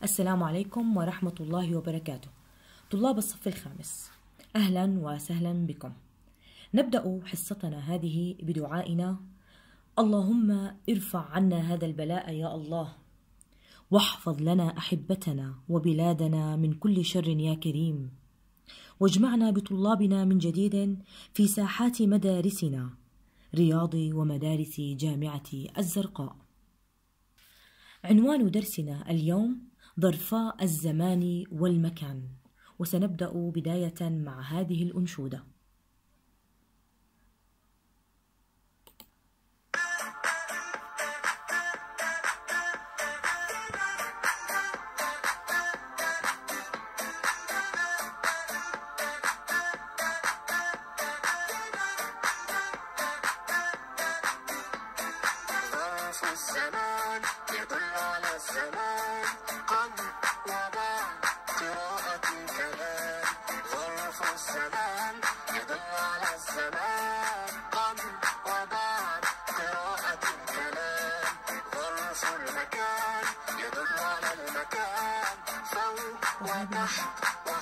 السلام عليكم ورحمة الله وبركاته طلاب الصف الخامس أهلا وسهلا بكم نبدأ حصتنا هذه بدعائنا اللهم ارفع عنا هذا البلاء يا الله واحفظ لنا أحبتنا وبلادنا من كل شر يا كريم واجمعنا بطلابنا من جديد في ساحات مدارسنا رياض ومدارس جامعة الزرقاء عنوان درسنا اليوم ظرفا الزمان والمكان وسنبدأ بداية مع هذه الأنشودة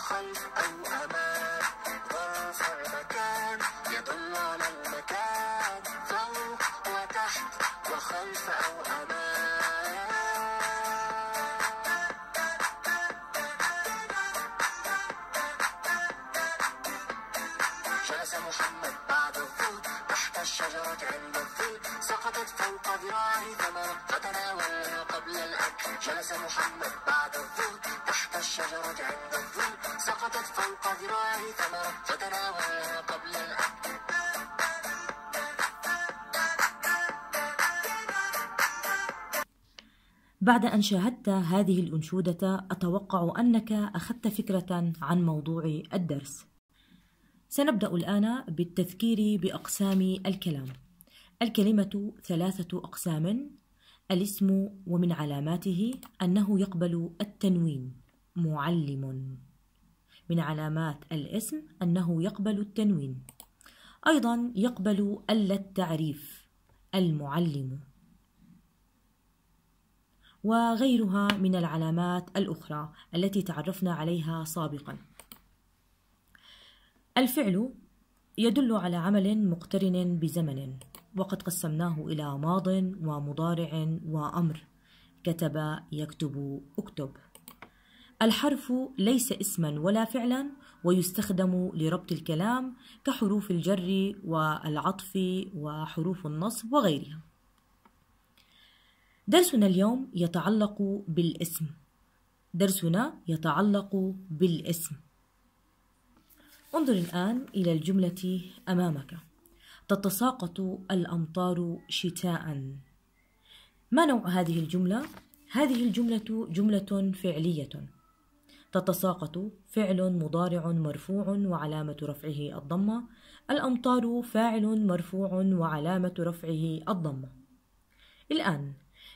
خلف أو أمام رافع مكان يدل على المكان فوق وتحت وخلف أو أمام جلس محمد بعد الظهر تحت الشجرة عند الظل سقطت فوق ذراعي ثمرة فتناولها قبل الأكل جلس محمد بعد الظهر تحت الشجرة عند الظل سقطت فوق ذراعي ثمرة قبل بعد أن شاهدت هذه الأنشودة أتوقع أنك أخذت فكرة عن موضوع الدرس. سنبدأ الآن بالتذكير بأقسام الكلام. الكلمة ثلاثة أقسام الاسم ومن علاماته أنه يقبل التنوين معلم من علامات الاسم أنه يقبل التنوين أيضا يقبل ألا التعريف المعلم وغيرها من العلامات الأخرى التي تعرفنا عليها سابقا الفعل يدل على عمل مقترن بزمن وقد قسمناه إلى ماض ومضارع وأمر كتب يكتب اكتب الحرف ليس اسما ولا فعلا ويستخدم لربط الكلام كحروف الجر والعطف وحروف النصب وغيرها درسنا اليوم يتعلق بالاسم درسنا يتعلق بالاسم انظر الآن إلى الجملة أمامك تتساقط الأمطار شتاء ما نوع هذه الجملة؟ هذه الجملة جملة فعلية تتساقط فعل مضارع مرفوع وعلامة رفعه الضمة الأمطار فاعل مرفوع وعلامة رفعه الضمة الآن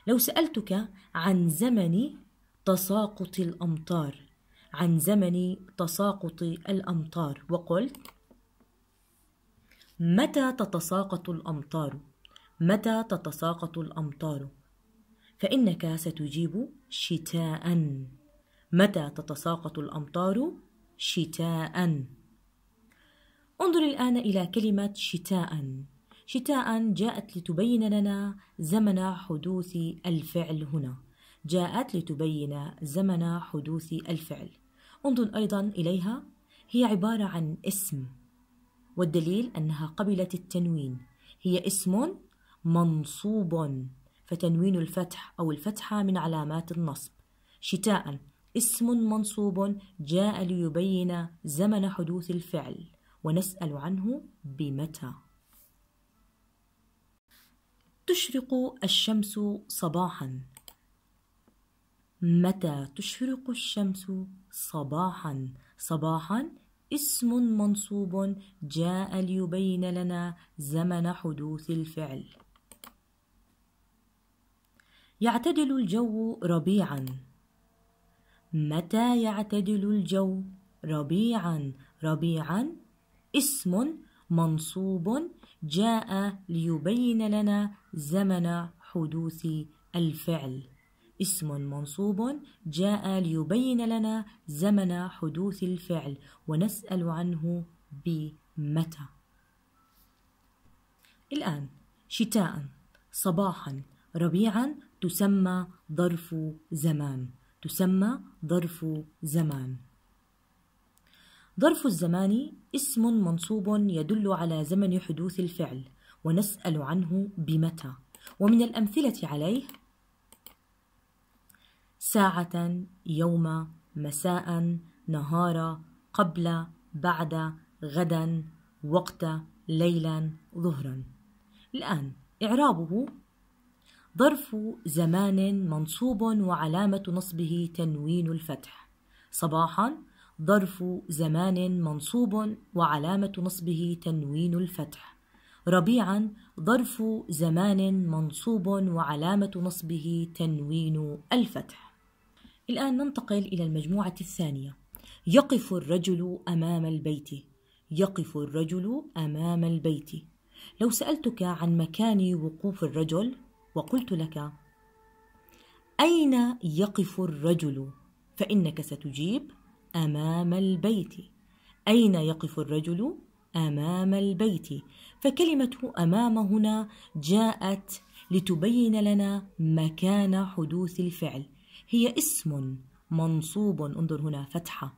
لو سألتك عن زمن تساقط الأمطار عن زمن تساقط الأمطار وقلت متى تتساقط الأمطار متى تتساقط الأمطار فإنك ستجيب شتاءً متى تتساقط الأمطار؟ شتاء. انظر الآن إلى كلمة شتاء. شتاء جاءت لتبين لنا زمن حدوث الفعل هنا. جاءت لتبين زمن حدوث الفعل. انظر أيضا إليها هي عبارة عن اسم والدليل أنها قبلت التنوين هي اسم منصوب فتنوين الفتح أو الفتحة من علامات النصب شتاء اسم منصوب جاء ليبين زمن حدوث الفعل ونسأل عنه بمتى تشرق الشمس صباحا متى تشرق الشمس صباحا صباحا اسم منصوب جاء ليبين لنا زمن حدوث الفعل يعتدل الجو ربيعا متى يعتدل الجو ربيعا ربيعا اسم منصوب جاء ليبين لنا زمن حدوث الفعل اسم منصوب جاء ليبين لنا زمن حدوث الفعل ونسأل عنه بمتى الآن شتاء صباحا ربيعا تسمى ظرف زمان تسمى ظرف زمان ظرف الزمان اسم منصوب يدل على زمن حدوث الفعل ونسأل عنه بمتى ومن الأمثلة عليه ساعة يوم مساء نهار قبل بعد غدا وقت ليلا ظهرا الآن إعرابه ظرف زمان منصوب وعلامة نصبه تنوين الفتح صباحا ظرف زمان منصوب وعلامة نصبه تنوين الفتح ربيعا ظرف زمان منصوب وعلامة نصبه تنوين الفتح الآن ننتقل إلى المجموعة الثانية يقف الرجل أمام البيت يقف الرجل أمام البيت لو سألتك عن مكان وقوف الرجل وقلت لك اين يقف الرجل فانك ستجيب امام البيت اين يقف الرجل امام البيت فكلمه امام هنا جاءت لتبين لنا مكان حدوث الفعل هي اسم منصوب انظر هنا فتحه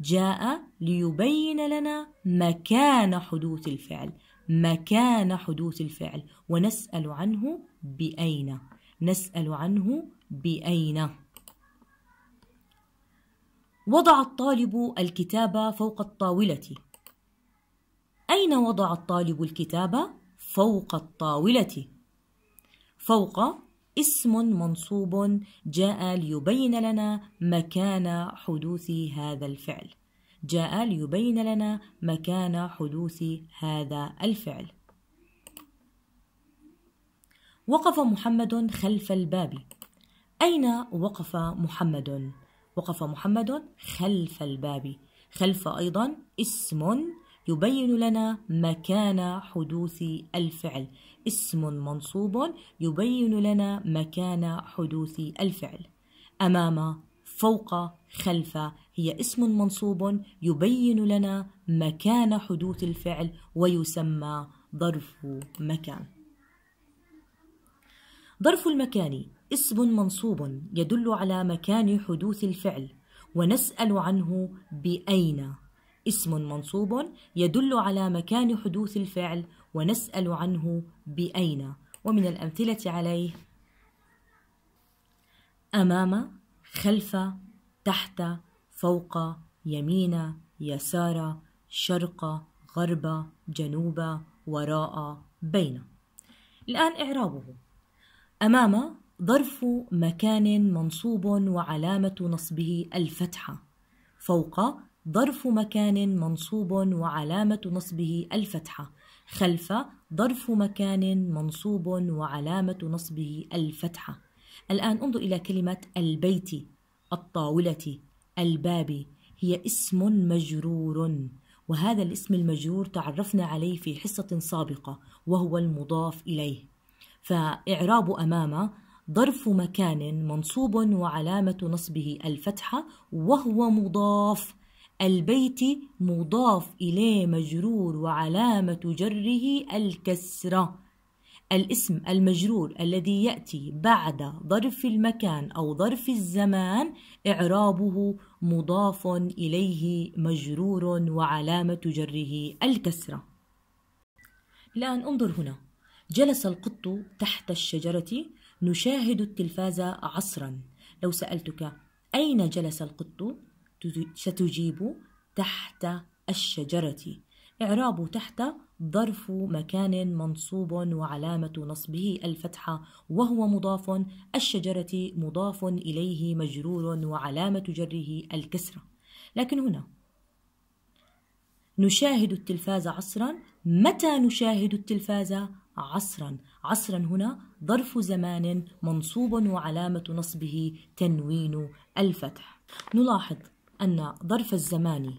جاء ليبين لنا مكان حدوث الفعل مكان حدوث الفعل ونسأل عنه بأين نسأل عنه بأين وضع الطالب الكتاب فوق الطاولة أين وضع الطالب الكتاب فوق الطاولة فوق اسم منصوب جاء ليبين لنا مكان حدوث هذا الفعل جاء ليبين لنا مكان حدوث هذا الفعل وقف محمد خلف الباب أين وقف محمد؟ وقف محمد خلف الباب خلف أيضا اسم يبين لنا مكان حدوث الفعل اسم منصوب يبين لنا مكان حدوث الفعل أمام فوق خلف هي اسم منصوب يبين لنا مكان حدوث الفعل ويسمى ظرف مكان ظرف المكان اسم منصوب يدل على مكان حدوث الفعل ونسأل عنه بأين اسم منصوب يدل على مكان حدوث الفعل ونسأل عنه بأين ومن الأمثلة عليه أمام خلف تحت فوق يمين يسار شرق غرب جنوب وراء بين الآن إعرابه أمام ظرف مكان منصوب وعلامة نصبه الفتحة فوق ظرف مكان منصوب وعلامة نصبه الفتحة خلف ظرف مكان منصوب وعلامة نصبه الفتحة الآن انظر إلى كلمة البيت الطاولة الباب هي اسم مجرور وهذا الاسم المجرور تعرفنا عليه في حصة سابقة وهو المضاف إليه فإعراب أمام ظرف مكان منصوب وعلامة نصبه الفتحة وهو مضاف البيت مضاف إليه مجرور وعلامة جره الكسرة الاسم المجرور الذي يأتي بعد ظرف المكان أو ظرف الزمان إعرابه مضاف إليه مجرور وعلامة جره الكسرة الآن انظر هنا جلس القط تحت الشجرة نشاهد التلفاز عصرا لو سألتك أين جلس القط ستجيب تحت الشجرة إعرابه تحت ظرف مكان منصوب وعلامة نصبه الفتحة وهو مضاف الشجرة مضاف إليه مجرور وعلامة جره الكسرة لكن هنا نشاهد التلفاز عصرا متى نشاهد التلفاز عصرا عصرا هنا ظرف زمان منصوب وعلامة نصبه تنوين الفتح نلاحظ أن ظرف الزمان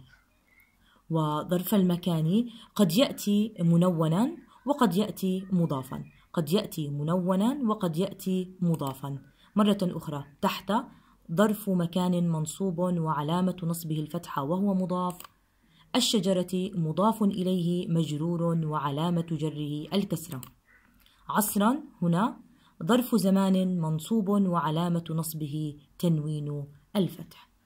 وظرف المكان قد يأتي منونا وقد يأتي مضافا قد يأتي منونا وقد يأتي مضافا مرة أخرى تحت ظرف مكان منصوب وعلامة نصبه الفتحة وهو مضاف الشجرة مضاف إليه مجرور وعلامة جره الكسرة عصرا هنا ظرف زمان منصوب وعلامة نصبه تنوين الفتح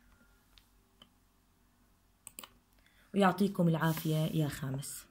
ويعطيكم العافية يا خامس